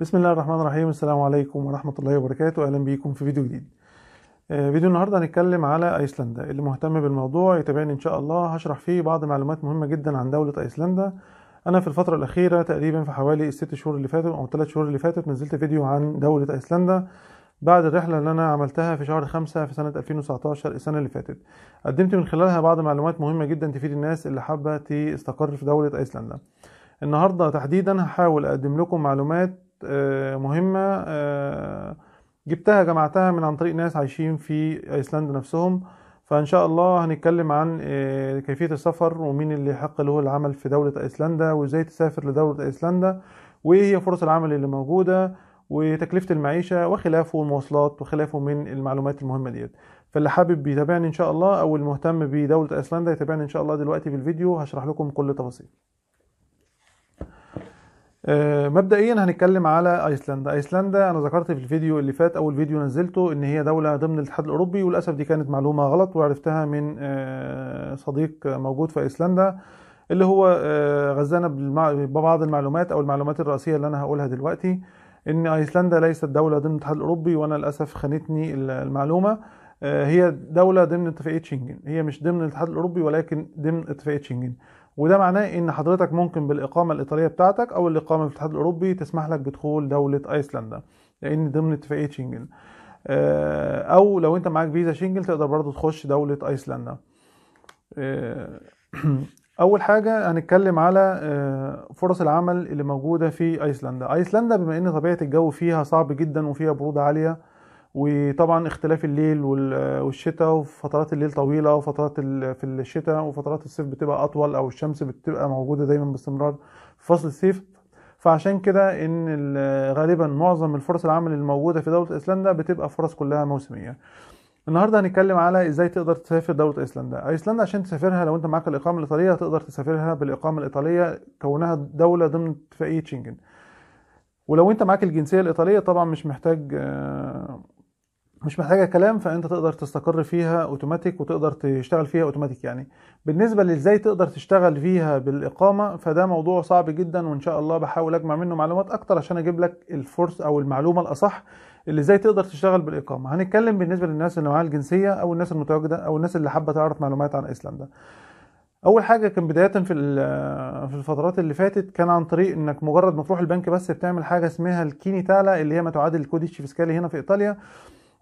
بسم الله الرحمن الرحيم السلام عليكم ورحمة الله وبركاته أهلا بيكم في فيديو جديد آه، فيديو النهاردة هنتكلم على أيسلندا اللي مهتم بالموضوع يتابعني إن شاء الله هشرح فيه بعض معلومات مهمة جدا عن دولة أيسلندا أنا في الفترة الأخيرة تقريبا في حوالي الست شهور اللي فاتوا أو الثلاث شهور اللي فاتت نزلت فيديو عن دولة أيسلندا بعد الرحلة اللي أنا عملتها في شهر خمسة في سنة 2019 السنة اللي فاتت قدمت من خلالها بعض معلومات مهمة جدا تفيد الناس اللي حابة تستقر في دولة أيسلندا النهاردة تحديدا هحاول أقدم لكم معلومات آه، مهمة آه، جبتها جمعتها من عن طريق ناس عايشين في ايسلندا نفسهم فان شاء الله هنتكلم عن آه، كيفية السفر ومين اللي حق له العمل في دولة ايسلندا وازاي تسافر لدولة ايسلندا وايه هي فرص العمل اللي موجودة وتكلفة المعيشة وخلافه والمواصلات وخلافه من المعلومات المهمة ديت فاللي حابب يتابعني ان شاء الله او المهتم بدولة ايسلندا يتابعني ان شاء الله دلوقتي في الفيديو هشرح لكم كل التفاصيل آه، مبدئيا هنتكلم على ايسلندا ايسلندا انا ذكرت في الفيديو اللي فات اول فيديو نزلته ان هي دوله ضمن الاتحاد الاوروبي وللاسف دي كانت معلومه غلط وعرفتها من آه، صديق موجود في ايسلندا اللي هو آه، غزانا ببعض المعلومات او المعلومات الرئيسيه اللي انا هقولها دلوقتي ان ايسلندا ليست دوله ضمن الاتحاد الاوروبي وانا للاسف خانتني المعلومه هي دوله ضمن اتفاقيه شنجن هي مش ضمن الاتحاد الاوروبي ولكن ضمن اتفاقيه شنجن وده معناه ان حضرتك ممكن بالاقامه الايطاليه بتاعتك او الاقامه في الاتحاد الاوروبي تسمح لك بدخول دوله ايسلندا لان ضمن اتفاقيه شنجن آه، او لو انت معاك فيزا شنجن تقدر برضه تخش دوله ايسلندا آه، اول حاجه هنتكلم على آه، فرص العمل اللي موجوده في ايسلندا ايسلندا بما ان طبيعه الجو فيها صعب جدا وفيها بروده عاليه وطبعا اختلاف الليل والشتاء وفترات الليل طويلة وفترات في الشتاء وفترات الصيف بتبقى أطول أو الشمس بتبقى موجودة دايما باستمرار في فصل الصيف فعشان كده إن غالبا معظم الفرص العمل الموجودة في دولة أيسلندا بتبقى فرص كلها موسمية النهارده هنتكلم على ازاي تقدر تسافر دوله ايسلندا ايسلندا عشان تسافرها لو انت معاك الاقامه الايطاليه هتقدر تسافرها بالاقامه الايطاليه كونها دوله ضمن اتفاقيه شنجن ولو انت معاك الجنسيه الايطاليه طبعا مش محتاج آه مش محتاجه كلام فانت تقدر تستقر فيها اوتوماتيك وتقدر تشتغل فيها اوتوماتيك يعني بالنسبه لازاي تقدر تشتغل فيها بالاقامه فده موضوع صعب جدا وان شاء الله بحاول اجمع منه معلومات اكتر عشان اجيب لك الفرص او المعلومه الاصح اللي ازاي تقدر تشتغل بالاقامه هنتكلم بالنسبه للناس اللي معاها الجنسيه او الناس المتواجده او الناس اللي حابه تعرف معلومات عن ايسلندا اول حاجه كان بدايه في في الفترات اللي فاتت كان عن طريق انك مجرد ما تروح البنك بس بتعمل حاجه اسمها الكيني تالا اللي هي ما تعادل الكوديتش فيسكالي هنا في ايطاليا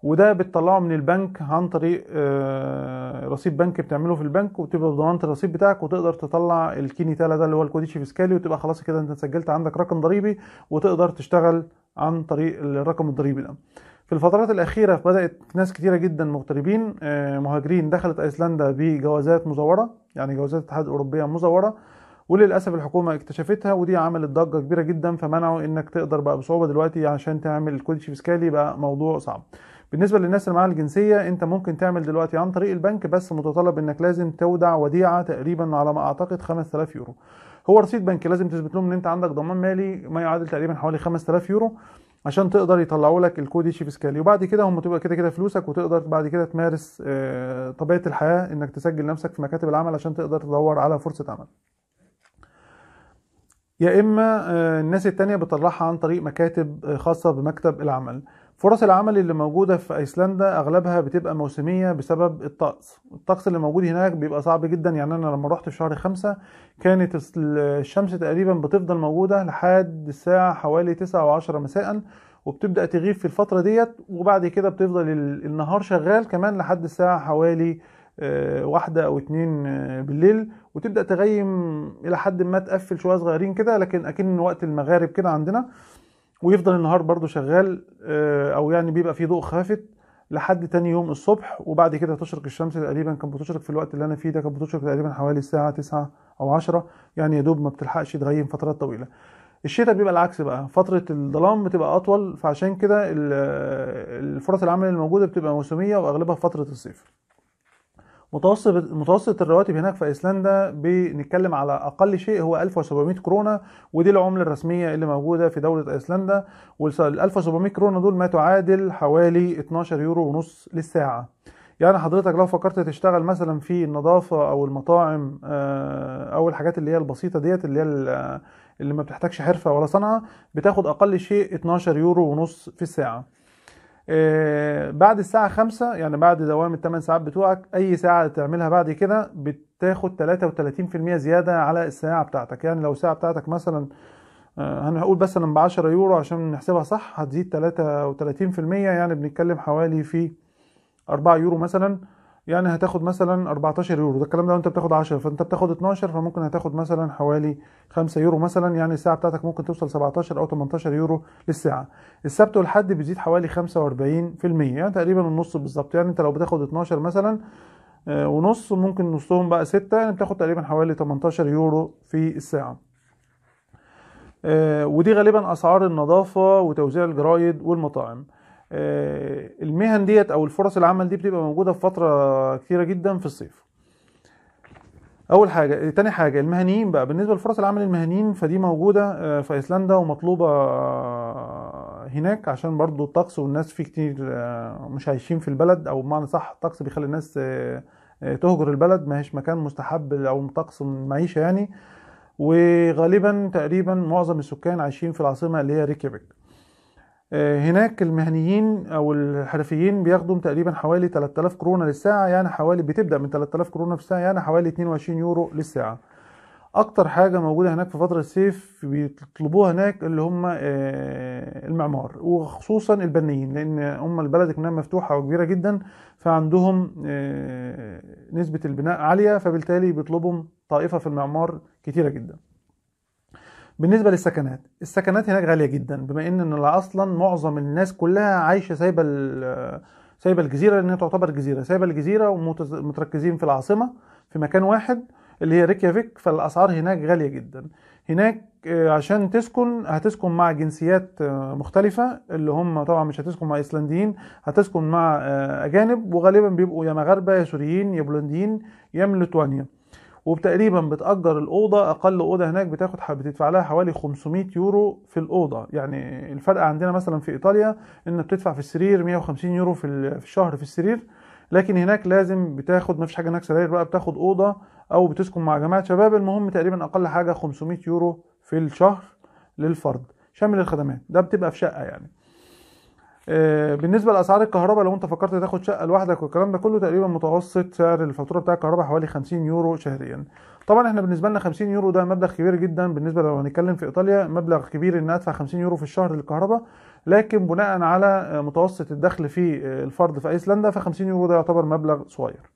وده بتطلعه من البنك عن طريق آه، رصيد بنك بتعمله في البنك وتبقى ضمانة الرصيد بتاعك وتقدر تطلع الكيني تالا ده اللي هو الكوديشي فيسكالي وتبقى خلاص كده انت سجلت عندك رقم ضريبي وتقدر تشتغل عن طريق الرقم الضريبي ده في الفترات الأخيرة بدأت ناس كتيرة جدا مغتربين آه، مهاجرين دخلت أيسلندا بجوازات مزورة يعني جوازات الاتحاد الأوروبية مزورة وللأسف الحكومة اكتشفتها ودي عملت ضجة كبيرة جدا فمنعوا إنك تقدر بقى بصعوبة دلوقتي عشان تعمل الكوديشي فيسكالي بقى موضوع صعب بالنسبه للناس اللي معاها الجنسيه انت ممكن تعمل دلوقتي عن طريق البنك بس متطلب انك لازم تودع وديعه تقريبا على ما اعتقد 5000 يورو هو رصيد بنكي لازم تثبت لهم ان انت عندك ضمان مالي ما يعادل تقريبا حوالي 5000 يورو عشان تقدر يطلعوا لك الكود الكوديشي فيسكالي وبعد كده هم تبقى كده كده فلوسك وتقدر بعد كده تمارس آه، طبيعه الحياه انك تسجل نفسك في مكاتب العمل عشان تقدر تدور على فرصه عمل يا اما آه، الناس التانية بتطلعها عن طريق مكاتب آه، خاصة بمكتب العمل فرص العمل اللي موجودة في أيسلندا أغلبها بتبقى موسمية بسبب الطقس الطقس اللي موجود هناك بيبقى صعب جدا يعني أنا لما رحت في شهر خمسة كانت الشمس تقريبا بتفضل موجودة لحد الساعة حوالي تسعة وعشرة مساء وبتبدأ تغيب في الفترة ديت وبعد كده بتفضل النهار شغال كمان لحد الساعة حوالي آه، واحدة أو اتنين آه، بالليل وتبدأ تغيم إلى حد ما تقفل شوية صغيرين كده لكن أكن وقت المغارب كده عندنا ويفضل النهار برضو شغال آه، او يعني بيبقى فيه ضوء خافت لحد تاني يوم الصبح وبعد كده تشرق الشمس تقريبا كانت بتشرق في الوقت اللي انا فيه ده كانت بتشرق تقريبا حوالي الساعه 9 او 10 يعني يا دوب ما بتلحقش تغيم فترات طويله الشتاء بيبقى العكس بقى فترة الظلام بتبقى أطول فعشان كده آه، الفرص العمل الموجودة بتبقى موسمية وأغلبها في فترة الصيف متوسط متوسط الرواتب هناك في ايسلندا بنتكلم على اقل شيء هو 1700 كرونه ودي العمله الرسميه اللي موجوده في دوله ايسلندا وال 1700 كرونه دول ما تعادل حوالي 12 يورو ونص للساعه يعني حضرتك لو فكرت تشتغل مثلا في النظافه او المطاعم آه، او الحاجات اللي هي البسيطه ديت اللي هي اللي ما بتحتاجش حرفه ولا صنعه بتاخد اقل شيء 12 يورو ونص في الساعه آه، بعد الساعة خمسة يعني بعد دوام الثمان ساعات بتوعك أي ساعة تعملها بعد كده بتاخد 33% زيادة على الساعة بتاعتك يعني لو الساعة بتاعتك مثلا هنقول مثلا ب 10 يورو عشان نحسبها صح هتزيد 33% يعني بنتكلم حوالي في 4 يورو مثلا يعني هتاخد مثلا 14 يورو ده الكلام ده وانت بتاخد 10 فانت بتاخد 12 فممكن هتاخد مثلا حوالي 5 يورو مثلا يعني الساعه بتاعتك ممكن توصل 17 او 18 يورو للساعه السبت والحد بيزيد حوالي 45% يعني تقريبا النص بالظبط يعني انت لو بتاخد 12 مثلا آه، ونص ممكن نصهم بقى 6 يعني بتاخد تقريبا حوالي 18 يورو في الساعه آه، ودي غالبا اسعار النظافه وتوزيع الجرايد والمطاعم آه، المهن ديت او الفرص العمل دي بتبقى موجوده في فتره كتيره جدا في الصيف اول حاجه تاني حاجه المهنيين بقى بالنسبه لفرص العمل المهنيين فدي موجوده آه، في ايسلندا ومطلوبه آه، هناك عشان برضو الطقس والناس فيه كتير مش عايشين في البلد او بمعنى صح الطقس بيخلي الناس تهجر البلد ما هيش مكان مستحب او طقس معيشه يعني وغالبا تقريبا معظم السكان عايشين في العاصمه اللي هي ريكيفيك آه، هناك المهنيين او الحرفيين بياخدوا تقريبا حوالي 3000 كورونا للساعه يعني حوالي بتبدا من 3000 كورونا في الساعه يعني حوالي 22 يورو للساعه اكتر حاجه موجوده هناك في فتره الصيف بيطلبوها هناك اللي هم آه، المعمار وخصوصا البنيين لان هم البلد كمان مفتوحه وكبيره جدا فعندهم آه، نسبه البناء عاليه فبالتالي بيطلبوا طائفه في المعمار كتيره جدا بالنسبة للسكنات السكنات هناك غالية جدا بما ان اصلا معظم الناس كلها عايشة سايبة آه، سايبة الجزيرة لانها تعتبر جزيرة سايبة الجزيرة ومتركزين في العاصمة في مكان واحد اللي هي ريكيافيك فالاسعار هناك غالية جدا هناك آه، عشان تسكن هتسكن مع جنسيات آه، مختلفة اللي هم طبعا مش هتسكن مع ايسلنديين هتسكن مع اجانب وغالبا بيبقوا يا مغاربة يا سوريين يا بولنديين يا من لتوانيا وتقريبا بتأجر الأوضة أقل أوضة هناك بتاخد بتدفع لها حوالي 500 يورو في الأوضة يعني الفرق عندنا مثلا في إيطاليا إن بتدفع في السرير 150 يورو في الشهر في السرير لكن هناك لازم بتاخد مفيش حاجة هناك سراير بقى بتاخد أوضة أو بتسكن مع جماعة شباب المهم تقريبا أقل حاجة 500 يورو في الشهر للفرد شامل الخدمات ده بتبقى في شقة يعني آه، بالنسبه لاسعار الكهرباء لو انت فكرت تاخد شقه لوحدك والكلام ده كله تقريبا متوسط سعر الفاتوره بتاع الكهرباء حوالي 50 يورو شهريا طبعا احنا بالنسبه لنا 50 يورو ده مبلغ كبير جدا بالنسبه لو هنتكلم في ايطاليا مبلغ كبير ان ادفع 50 يورو في الشهر للكهرباء لكن بناء على آه، متوسط الدخل في آه، الفرد في ايسلندا ف 50 يورو ده يعتبر مبلغ صغير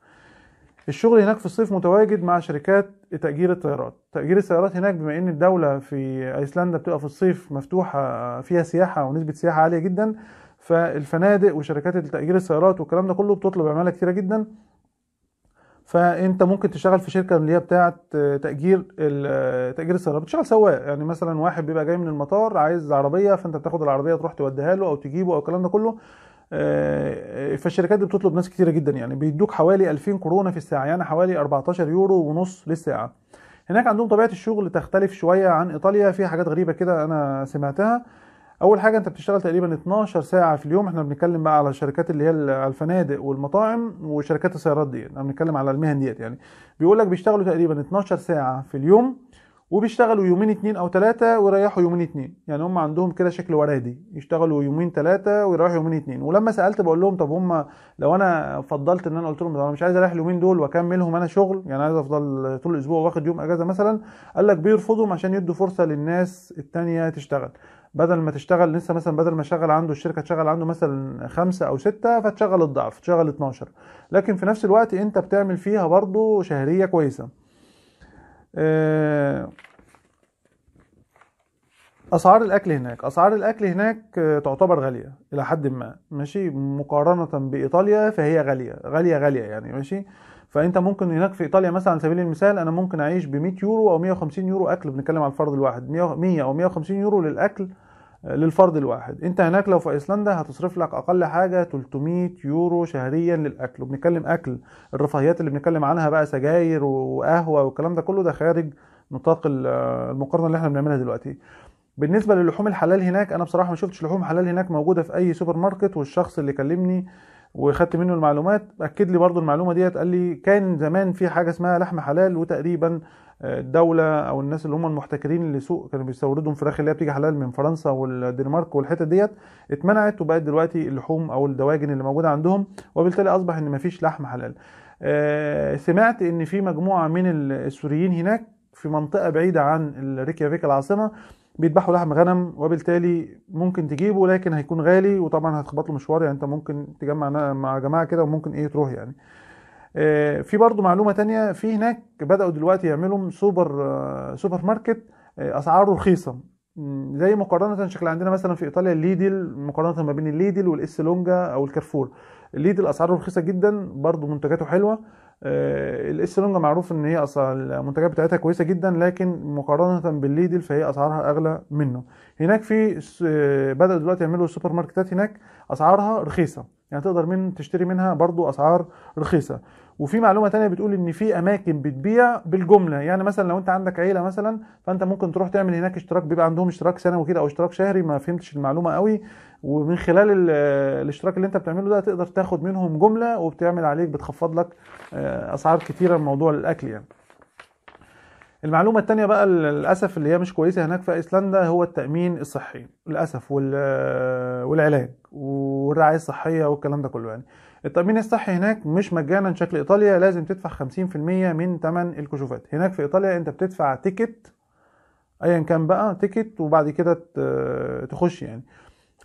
الشغل هناك في الصيف متواجد مع شركات تأجير الطيارات تأجير السيارات هناك بما ان الدولة في ايسلندا بتبقى في الصيف مفتوحة فيها سياحة ونسبة سياحة عالية جدا فالفنادق وشركات تأجير السيارات والكلام ده كله بتطلب عمالة كتيرة جدا فانت ممكن تشتغل في شركه اللي هي بتاعه تاجير تاجير السيارات بتشتغل سواق يعني مثلا واحد بيبقى جاي من المطار عايز عربيه فانت بتاخد العربيه تروح توديها له او تجيبه او الكلام ده كله آه، فالشركات دي بتطلب ناس كتيره جدا يعني بيدوك حوالي 2000 كورونا في الساعه يعني حوالي 14 يورو ونص للساعه هناك عندهم طبيعه الشغل تختلف شويه عن ايطاليا في حاجات غريبه كده انا سمعتها اول حاجه انت بتشتغل تقريبا 12 ساعه في اليوم احنا بنتكلم بقى على الشركات اللي هي الفنادق والمطاعم وشركات السيارات دي احنا بنتكلم على المهن ديت يعني بيقول لك بيشتغلوا تقريبا 12 ساعه في اليوم وبيشتغلوا يومين اتنين او تلاتة ويريحوا يومين اتنين يعني هم عندهم كده شكل ورادي يشتغلوا يومين تلاتة ويريحوا يومين اتنين ولما سالت بقول لهم طب هم لو انا فضلت ان انا قلت لهم انا مش عايز اريح اليومين دول واكملهم انا شغل يعني عايز افضل طول الاسبوع واخد يوم اجازه مثلا قال لك بيرفضهم عشان يدوا فرصه للناس التانيه تشتغل بدل ما تشتغل لسه مثلا بدل ما شغل عنده الشركه تشغل عنده مثلا خمسه او سته فتشغل الضعف تشغل 12 لكن في نفس الوقت انت بتعمل فيها برضه شهريه كويسه آه، اسعار الاكل هناك اسعار الاكل هناك آه، تعتبر غاليه الى حد ما ماشي مقارنه بايطاليا فهي غاليه غاليه غاليه يعني ماشي فانت ممكن هناك في ايطاليا مثلا على سبيل المثال انا ممكن اعيش ب 100 يورو او 150 يورو اكل بنتكلم على الفرد الواحد 100 او 150 يورو للاكل للفرد الواحد انت هناك لو في ايسلندا هتصرف لك اقل حاجه 300 يورو شهريا للاكل وبنتكلم اكل الرفاهيات اللي بنتكلم عنها بقى سجاير وقهوه والكلام ده كله ده خارج نطاق المقارنه اللي احنا بنعملها دلوقتي بالنسبه للحوم الحلال هناك انا بصراحه ما شفتش لحوم حلال هناك موجوده في اي سوبر ماركت والشخص اللي كلمني وخدت منه المعلومات اكد لي برضو المعلومه ديت قال لي كان زمان في حاجه اسمها لحم حلال وتقريبا الدوله او الناس اللي هم المحتكرين لسوق كانوا بيستوردوا فراخ اللي هي بتيجي حلال من فرنسا والدنمارك والحتة ديت اتمنعت وبقت دلوقتي اللحوم او الدواجن اللي موجوده عندهم وبالتالي اصبح ان مفيش لحم حلال آه، سمعت ان في مجموعه من السوريين هناك في منطقه بعيده عن ريكيافيك العاصمه بيذبحوا لحم غنم وبالتالي ممكن تجيبه لكن هيكون غالي وطبعا هتخبط له مشوار يعني انت ممكن تجمع مع جماعه كده وممكن ايه تروح يعني آه، في برضو معلومه تانية في هناك بداوا دلوقتي يعملوا سوبر آه، سوبر ماركت آه، اسعاره رخيصه زي مقارنه شكل عندنا مثلا في ايطاليا الليدل مقارنه ما بين الليدل والاس لونجا او الكارفور الليدل اسعاره رخيصه جدا برضو منتجاته حلوه الاس لونجا معروف ان هي اصلا المنتجات بتاعتها كويسه جدا لكن مقارنه بالليدل فهي اسعارها اغلى منه هناك في بداوا دلوقتي يعملوا سوبر ماركتات هناك اسعارها رخيصه يعني تقدر من تشتري منها برضو اسعار رخيصه وفي معلومه تانية بتقول ان في اماكن بتبيع بالجمله يعني مثلا لو انت عندك عيله مثلا فانت ممكن تروح تعمل هناك اشتراك بيبقى عندهم اشتراك سنوي كده او اشتراك شهري ما فهمتش المعلومه قوي ومن خلال الاشتراك اللي انت بتعمله ده تقدر تاخد منهم جمله وبتعمل عليك بتخفض لك آه، اسعار كتيره موضوع الاكل يعني المعلومة التانية بقى للأسف اللي هي مش كويسة هناك في أيسلندا هو التأمين الصحي للأسف والعلاج والرعاية الصحية والكلام ده كله يعني التأمين الصحي هناك مش مجانا شكل إيطاليا لازم تدفع 50% من تمن الكشوفات هناك في إيطاليا أنت بتدفع تيكت أيا كان بقى تيكت وبعد كده تخش يعني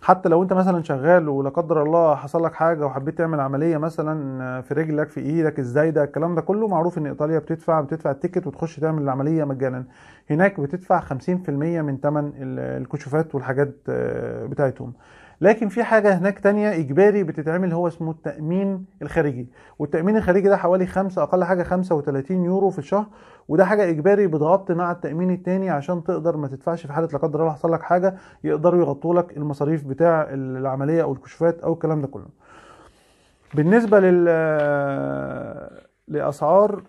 حتى لو انت مثلا شغال ولا قدر الله حصل لك حاجه وحبيت تعمل عمليه مثلا في رجلك في ايدك إزاي ده الكلام ده كله معروف ان ايطاليا بتدفع بتدفع التيكت وتخش تعمل العمليه مجانا هناك بتدفع 50% من تمن الكشوفات والحاجات آه، بتاعتهم لكن في حاجة هناك تانية إجباري بتتعمل هو اسمه التأمين الخارجي والتأمين الخارجي ده حوالي خمسة أقل حاجة 35 يورو في الشهر وده حاجة إجباري بتغطي مع التأمين التاني عشان تقدر ما تدفعش في حالة لا قدر الله حصل لك حاجة يقدروا يغطوا لك المصاريف بتاع العملية أو الكشوفات أو الكلام ده كله بالنسبة لل لأسعار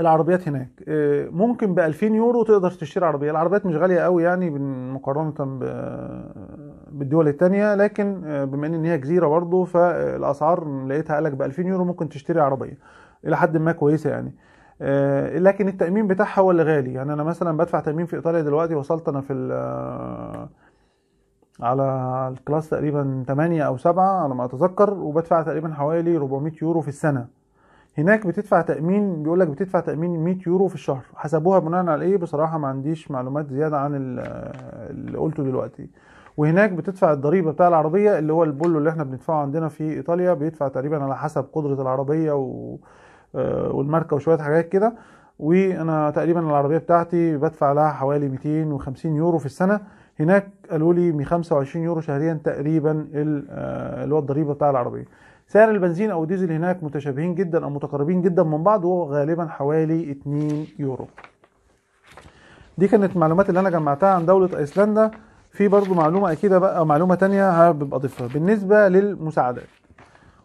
العربيات هناك آه، ممكن ب 2000 يورو تقدر تشتري عربيه العربيات مش غاليه قوي يعني مقارنه بالدول التانية لكن آه، بما ان هي جزيره برضه فالاسعار لقيتها قال لك ب 2000 يورو ممكن تشتري عربيه الى حد ما كويسه يعني آه، لكن التامين بتاعها هو اللي غالي يعني انا مثلا بدفع تامين في ايطاليا دلوقتي وصلت انا في على الكلاس تقريبا 8 او 7 على ما اتذكر وبدفع تقريبا حوالي 400 يورو في السنه هناك بتدفع تامين بيقول لك بتدفع تامين 100 يورو في الشهر حسبوها بناء على ايه بصراحه ما عنديش معلومات زياده عن اللي قلته دلوقتي وهناك بتدفع الضريبه بتاع العربيه اللي هو البولو اللي احنا بندفعه عندنا في ايطاليا بيدفع تقريبا على حسب قدره العربيه و... آه، والماركه وشويه حاجات كده وانا تقريبا العربيه بتاعتي بدفع لها حوالي 250 يورو في السنه هناك قالوا لي 25 يورو شهريا تقريبا آه، اللي هو الضريبه بتاع العربيه سعر البنزين او الديزل هناك متشابهين جدا او متقاربين جدا من بعض وهو غالبا حوالي 2 يورو دي كانت المعلومات اللي انا جمعتها عن دوله ايسلندا في برضو معلومه اكيدة بقى معلومه تانية هبقى اضيفها بالنسبه للمساعدات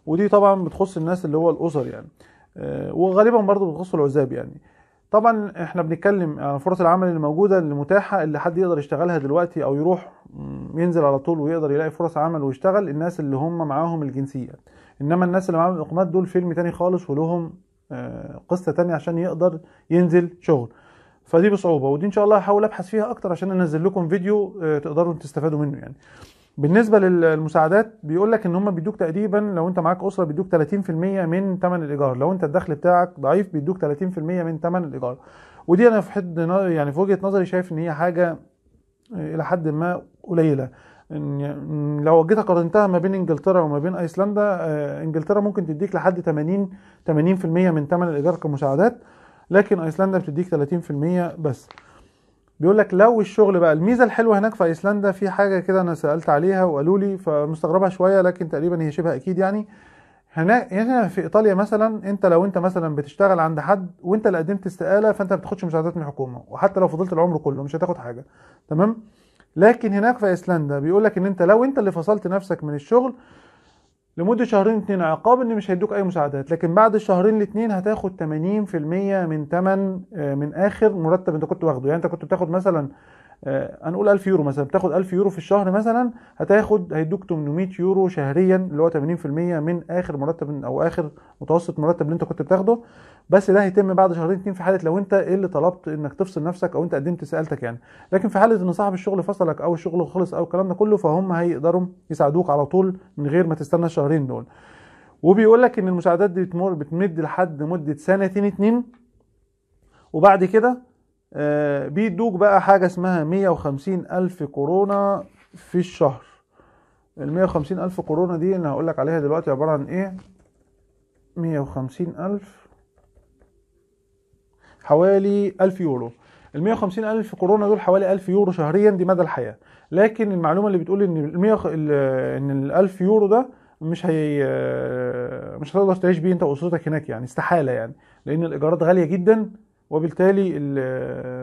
ودي طبعا بتخص الناس اللي هو الاسر يعني آه، وغالبا برضو بتخص العزاب يعني طبعا احنا بنتكلم عن فرص العمل اللي موجوده اللي متاحه اللي حد يقدر يشتغلها دلوقتي او يروح ينزل على طول ويقدر يلاقي فرص عمل ويشتغل الناس اللي هم معاهم الجنسيه انما الناس اللي معاهم اقامات دول فيلم تاني خالص ولهم آه، قصه تانية عشان يقدر ينزل شغل فدي بصعوبه ودي ان شاء الله هحاول ابحث فيها اكتر عشان انزل لكم فيديو آه، تقدروا تستفادوا منه يعني بالنسبه للمساعدات بيقول لك ان هم بيدوك تقريبا لو انت معاك اسره بيدوك 30% من ثمن الايجار لو انت الدخل بتاعك ضعيف بيدوك 30% من ثمن الايجار ودي انا في حد يعني في وجهه نظري شايف ان هي حاجه آه، الى حد ما قليله لو جيت قارنتها ما بين انجلترا وما بين ايسلندا آه، انجلترا ممكن تديك لحد 80 80% من ثمن الايجار كمساعدات لكن ايسلندا بتديك 30% بس بيقول لك لو الشغل بقى الميزه الحلوه هناك في ايسلندا في حاجه كده انا سالت عليها وقالوا لي فمستغربها شويه لكن تقريبا هي شبه اكيد يعني هنا هنا في ايطاليا مثلا انت لو انت مثلا بتشتغل عند حد وانت اللي قدمت استقاله فانت ما بتاخدش مساعدات من الحكومه وحتى لو فضلت العمر كله مش هتاخد حاجه تمام لكن هناك في ايسلندا بيقول لك ان انت لو انت اللي فصلت نفسك من الشغل لمده شهرين اتنين عقاب ان مش هيدوك اي مساعدات لكن بعد الشهرين الاتنين هتاخد 80% من تمن آه، من اخر مرتب انت كنت واخده يعني انت كنت بتاخد مثلا آه، هنقول 1000 يورو مثلا بتاخد 1000 يورو في الشهر مثلا هتاخد هيدوك 800 يورو شهريا اللي هو 80% من اخر مرتب او اخر متوسط مرتب اللي انت كنت بتاخده بس ده هيتم بعد شهرين اتنين في حاله لو انت اللي طلبت انك تفصل نفسك او انت قدمت سالتك يعني لكن في حاله ان صاحب الشغل فصلك او الشغل خلص او الكلام ده كله فهم هيقدروا يساعدوك على طول من غير ما تستنى الشهرين دول وبيقول لك ان المساعدات دي بتمر بتمد لحد مده سنتين اتنين وبعد كده آه، بيدوك بقى حاجة اسمها 150 ألف كورونا في الشهر ال 150 ألف كورونا دي أنا هقولك عليها دلوقتي عبارة عن إيه 150 ألف حوالي 1000 يورو ال 150 ألف كورونا دول حوالي 1000 يورو شهريا دي مدى الحياة لكن المعلومة اللي بتقول إن ال 100 إن ال 1000 يورو ده مش هي مش هتقدر تعيش بيه أنت وأسرتك هناك يعني استحالة يعني لأن الإيجارات غالية جدا وبالتالي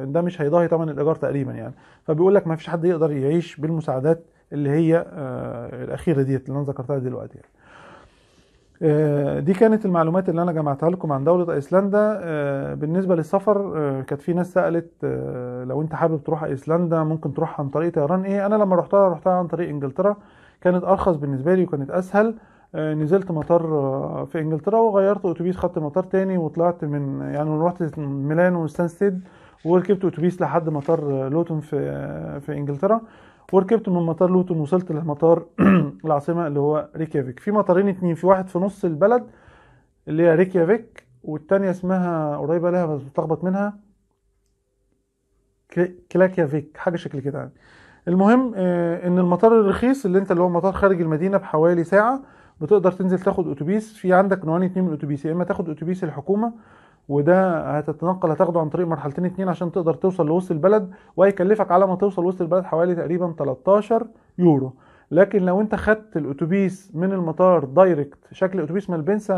ده مش هيضاهي ثمن الايجار تقريبا يعني فبيقول لك ما فيش حد يقدر يعيش بالمساعدات اللي هي آه، الاخيره ديت اللي انا ذكرتها دلوقتي يعني. آه، دي كانت المعلومات اللي انا جمعتها لكم عن دولة ايسلندا آه، بالنسبة للسفر كانت في ناس سألت لو انت حابب تروح ايسلندا ممكن تروح عن طريق طيران ايه انا لما رحتها رحتها عن طريق انجلترا كانت ارخص بالنسبة لي وكانت اسهل آه، نزلت مطار آه، في انجلترا وغيرت اتوبيس خدت مطار تاني وطلعت من يعني رحت ميلان وستانستيد وركبت اتوبيس لحد مطار آه، لوتون في في انجلترا وركبت من مطار لوتون وصلت لمطار العاصمه اللي هو ريكيافيك في مطارين اتنين في واحد في نص البلد اللي هي ريكيافيك والتانية اسمها قريبة لها بس بتلخبط منها كلاكيافيك حاجة شكل كده يعني المهم ان المطار الرخيص اللي انت اللي هو مطار خارج المدينة بحوالي ساعة بتقدر تنزل تاخد اتوبيس في عندك نوعين اتنين من الاتوبيس يا اما تاخد اتوبيس الحكومه وده هتتنقل هتاخده عن طريق مرحلتين اتنين عشان تقدر توصل لوسط البلد وهيكلفك على ما توصل وسط البلد حوالي تقريبا 13 يورو لكن لو انت خدت الاتوبيس من المطار دايركت شكل اتوبيس من البنسا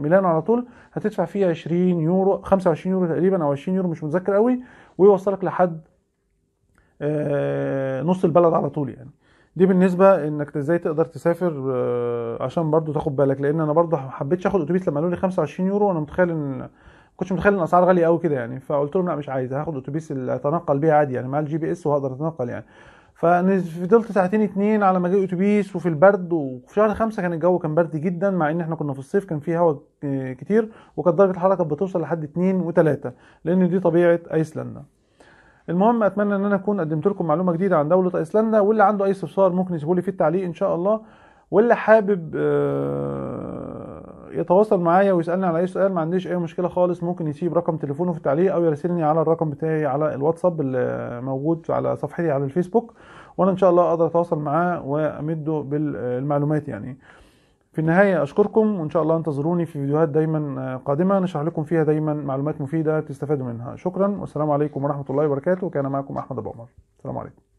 ميلانو على طول هتدفع فيه 20 يورو 25 يورو تقريبا او 20 يورو مش متذكر قوي ويوصلك لحد آه، نص البلد على طول يعني دي بالنسبه انك ازاي تقدر تسافر آه، عشان برضو تاخد بالك لان انا برضو حبيتش اخد اتوبيس لما قالوا لي 25 يورو انا متخيل ان كنتش متخيل ان الاسعار غاليه قوي كده يعني فقلت لهم لا مش عايز هاخد اتوبيس اللي اتنقل بيه عادي يعني مع الجي بي اس وهقدر اتنقل يعني ففضلت ساعتين اتنين على ما جه اتوبيس وفي البرد وفي شهر خمسة كان الجو كان برد جدا مع ان احنا كنا في الصيف كان فيه هواء آه، كتير وكانت درجه الحراره كانت بتوصل لحد اتنين وتلاته لان دي طبيعه ايسلندا المهم اتمنى ان انا اكون قدمت لكم معلومه جديده عن دوله ايسلندا واللي عنده اي استفسار ممكن يسيبه لي في التعليق ان شاء الله واللي حابب آه، يتواصل معايا ويسالني على اي سؤال ما عنديش اي مشكله خالص ممكن يسيب رقم تليفونه في التعليق او يراسلني على الرقم بتاعي على الواتساب اللي موجود على صفحتي على الفيسبوك وانا ان شاء الله اقدر اتواصل معاه وامده بالمعلومات يعني في النهاية أشكركم وإن شاء الله انتظروني في فيديوهات دايما آه، قادمة نشرح لكم فيها دايما معلومات مفيدة تستفادوا منها شكرا والسلام عليكم ورحمة الله وبركاته وكان معكم أحمد أبو عمر السلام عليكم